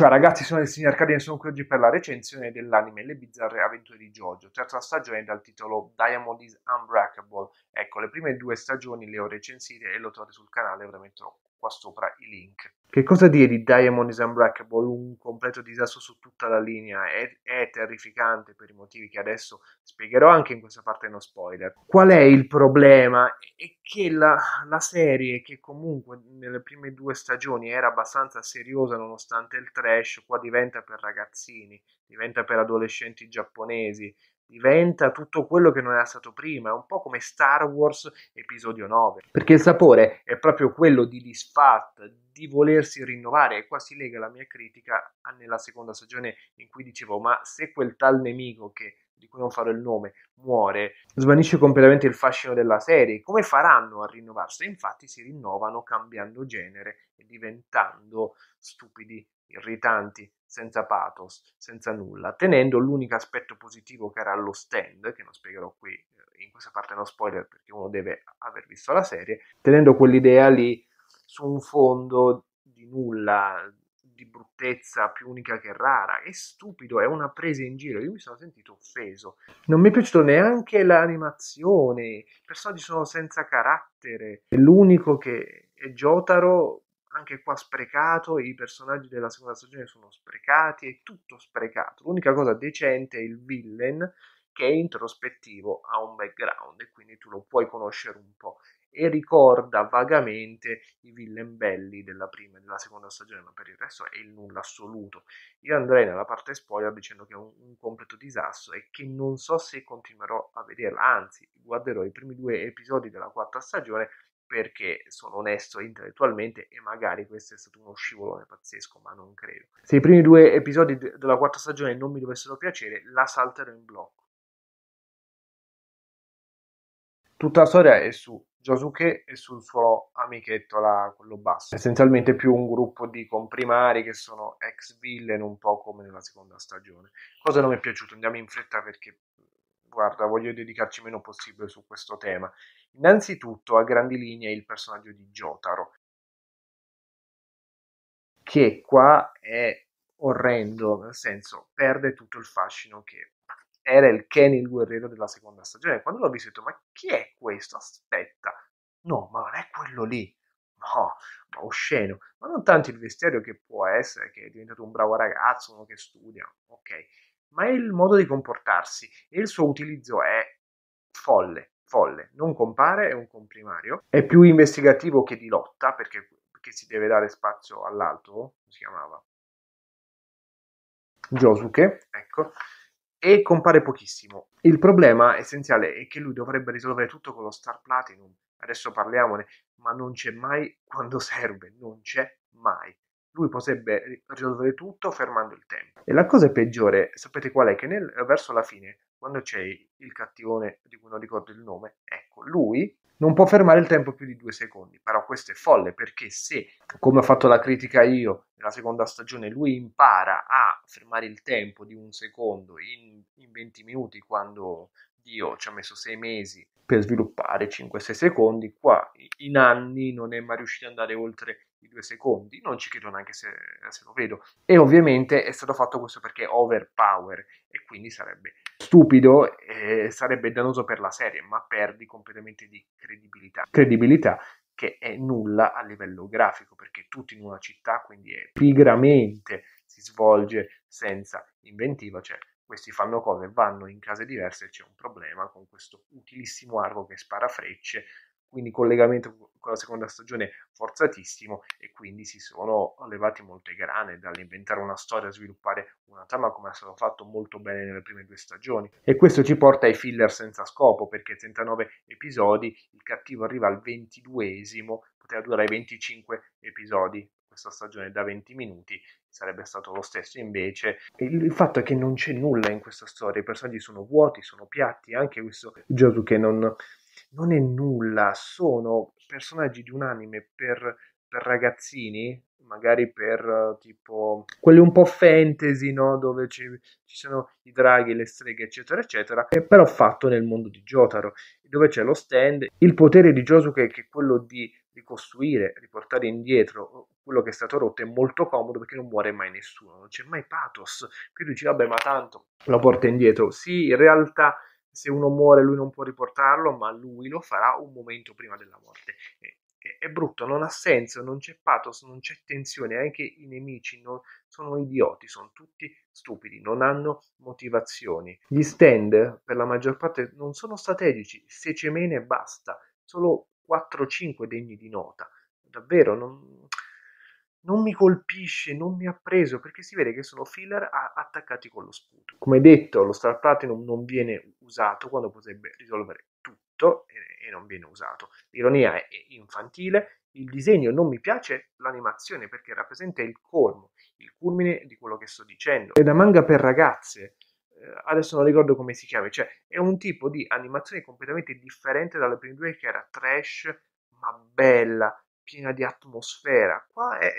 Cioè, ragazzi, sono signor Arcadian e sono qui oggi per la recensione dell'anime Le bizzarre avventure di Jojo, terza stagione dal titolo Diamond is Unbreakable. Ecco, le prime due stagioni le ho recensite e lo trovate sul canale, ve le qua sopra i link. Che cosa dire di Diamond is Unbreakable, un completo disastro su tutta la linea? È, è, terrificante per i motivi che adesso spiegherò anche in questa parte non spoiler. Qual è il problema? È che la, la serie, che comunque nelle prime due stagioni era abbastanza seriosa nonostante il trash, qua diventa per ragazzini, diventa per adolescenti giapponesi, diventa tutto quello che non era stato prima, un po' come Star Wars episodio 9, perché il sapore è proprio quello di disfatta, di volersi rinnovare e qua si lega la mia critica nella seconda stagione in cui dicevo ma se quel tal nemico che di cui non farò il nome, muore, svanisce completamente il fascino della serie. Come faranno a rinnovarsi? Infatti si rinnovano cambiando genere e diventando stupidi, irritanti, senza pathos, senza nulla, tenendo l'unico aspetto positivo che era lo stand, che non spiegherò qui, eh, in questa parte no spoiler perché uno deve aver visto la serie, tenendo quell'idea lì su un fondo di nulla, di bruttezza più unica che rara. È stupido, è una presa in giro. Io mi sono sentito offeso. Non mi è piaciuta neanche l'animazione. I personaggi sono senza carattere. L'unico che è Jotaro, anche qua sprecato. I personaggi della seconda stagione sono sprecati. È tutto sprecato. L'unica cosa decente è il villain che è introspettivo, ha un background e quindi tu lo puoi conoscere un po' e ricorda vagamente i villain Belli della prima e della seconda stagione, ma per il resto è il nulla assoluto. Io andrei nella parte spoiler dicendo che è un, un completo disastro e che non so se continuerò a vederla, anzi guarderò i primi due episodi della quarta stagione perché sono onesto intellettualmente e magari questo è stato uno scivolone pazzesco, ma non credo. Se i primi due episodi de- della quarta stagione non mi dovessero piacere, la salterò in blocco. Tutta la storia è su Josuke e sul suo amichetto là, quello basso. Essenzialmente più un gruppo di comprimari che sono ex villain, un po' come nella seconda stagione. Cosa non mi è piaciuto? Andiamo in fretta perché, guarda, voglio dedicarci il meno possibile su questo tema. Innanzitutto, a grandi linee, il personaggio di Jotaro, che qua è orrendo, nel senso, perde tutto il fascino che era il Kenny il guerriero della seconda stagione. Quando l'ho visto ho detto, ma chi è questo? Aspetta, no, ma non è quello lì. No, ma osceno. Oh, ma non tanto il vestiario che può essere, che è diventato un bravo ragazzo, uno che studia, ok. Ma è il modo di comportarsi e il suo utilizzo è folle, folle. Non compare, è un comprimario. È più investigativo che di lotta, perché, perché si deve dare spazio all'altro, si chiamava. Josuke, ecco, e compare pochissimo. Il problema essenziale è che lui dovrebbe risolvere tutto con lo Star Platinum, adesso parliamone, ma non c'è mai quando serve, non c'è mai. Lui potrebbe risolvere tutto fermando il tempo. E la cosa peggiore, sapete qual è? Che nel, verso la fine, quando c'è il cattivone di cui non ricordo il nome, ecco, lui non può fermare il tempo più di due secondi. Però questo è folle perché se, come ho fatto la critica io nella seconda stagione, lui impara a fermare il tempo di un secondo in, in 20 minuti quando Dio ci ha messo sei mesi per sviluppare 5-6 secondi, qua in anni non è mai riuscito ad andare oltre i due secondi, non ci credo neanche se, se lo vedo. E ovviamente è stato fatto questo perché è overpower e quindi sarebbe stupido eh, sarebbe dannoso per la serie, ma perdi completamente di credibilità. Credibilità che è nulla a livello grafico, perché tutti in una città, quindi è pigramente si svolge senza inventiva, cioè questi fanno cose, vanno in case diverse, e c'è un problema con questo utilissimo arco che spara frecce, quindi collegamento con la seconda stagione forzatissimo e quindi si sono levati molte grane dall'inventare una storia, sviluppare una trama come è stato fatto molto bene nelle prime due stagioni e questo ci porta ai filler senza scopo perché 39 episodi il cattivo arriva al 22esimo poteva durare 25 episodi questa stagione da 20 minuti sarebbe stato lo stesso invece il fatto è che non c'è nulla in questa storia i personaggi sono vuoti sono piatti anche questo che non, non è nulla, sono personaggi di un anime per, per ragazzini, magari per tipo quelli un po' fantasy, no? dove ci, ci, sono i draghi, le streghe, eccetera, eccetera, e però fatto nel mondo di Jotaro, dove c'è lo stand, il potere di Josuke che è quello di ricostruire, riportare indietro uh, quello che è stato rotto è molto comodo perché non muore mai nessuno, non c'è mai pathos, quindi dici vabbè ma tanto lo porta indietro, sì in realtà se uno muore lui non può riportarlo, ma lui lo farà un momento prima della morte. È, è, è brutto, non ha senso, non c'è pathos, non c'è tensione, anche i nemici non, sono idioti, sono tutti stupidi, non hanno motivazioni. Gli stand per la maggior parte non sono strategici, se cemene basta, solo 4-5 degni di nota. Davvero, non, non mi colpisce, non mi ha preso, perché si vede che sono filler attaccati con lo sputo. Come detto, lo Star Platinum non viene usato quando potrebbe risolvere tutto e, e non viene usato. L'ironia è infantile, il disegno non mi piace, l'animazione perché rappresenta il colmo, il culmine di quello che sto dicendo. È da manga per ragazze, eh, adesso non ricordo come si chiama, cioè è un tipo di animazione completamente differente dalle prime due che era trash ma bella, piena di atmosfera, qua è,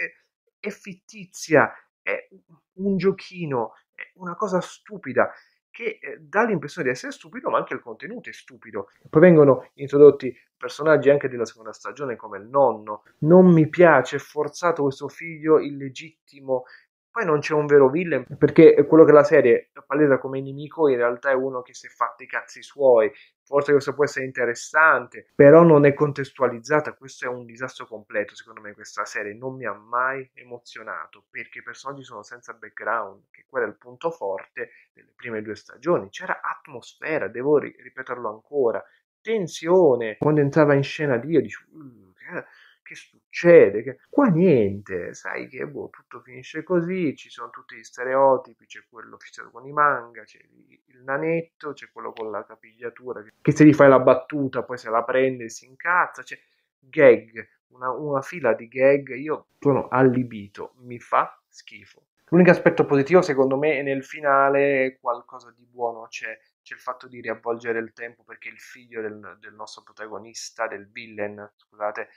è fittizia, è un giochino, è una cosa stupida che eh, dà l'impressione di essere stupido, ma anche il contenuto è stupido. Poi vengono introdotti personaggi anche della seconda stagione come il nonno. Non mi piace, è forzato questo figlio illegittimo. Poi non c'è un vero villain, perché quello che la serie palesa come nemico in realtà è uno che si è fatto i cazzi suoi, Forse questo può essere interessante, però non è contestualizzata. Questo è un disastro completo, secondo me, questa serie non mi ha mai emozionato perché i personaggi sono senza background, che quello è il punto forte delle prime due stagioni. C'era atmosfera, devo ripeterlo ancora, tensione. Quando entrava in scena Dio, dicevo uh, che succede? Che... Qua niente, sai che boh, tutto finisce così, ci sono tutti gli stereotipi, c'è quello fissato con i manga, c'è il nanetto, c'è quello con la capigliatura, che se gli fai la battuta poi se la prende e si incazza, c'è gag, una, una fila di gag, io sono allibito, mi fa schifo. L'unico aspetto positivo secondo me è nel finale qualcosa di buono c'è c'è il fatto di riavvolgere il tempo perché il figlio del, del, nostro protagonista, del villain, scusate,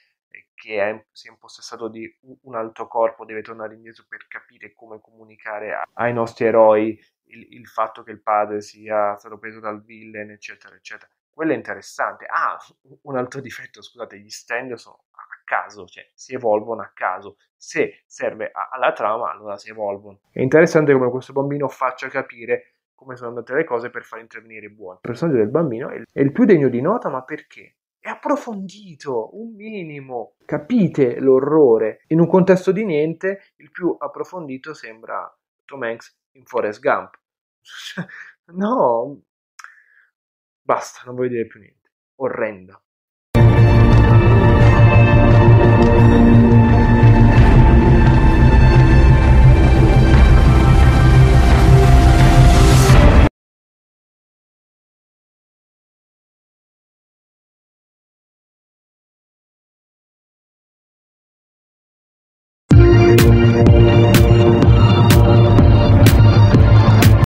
che è, si è impossessato di un altro corpo deve tornare indietro per capire come comunicare ai nostri eroi il, il fatto che il padre sia stato preso dal villain, eccetera, eccetera. Quello è interessante. Ah, un altro difetto, scusate, gli stand sono a caso, cioè si evolvono a caso. Se serve a, alla trama, allora si evolvono. È interessante come questo bambino faccia capire come sono andate le cose per far intervenire i buoni. Il personaggio del bambino è il più degno di nota, ma perché? è approfondito, un minimo. Capite l'orrore. In un contesto di niente, il più approfondito sembra Tom Hanks in Forrest Gump. no, basta, non voglio dire più niente. Orrendo.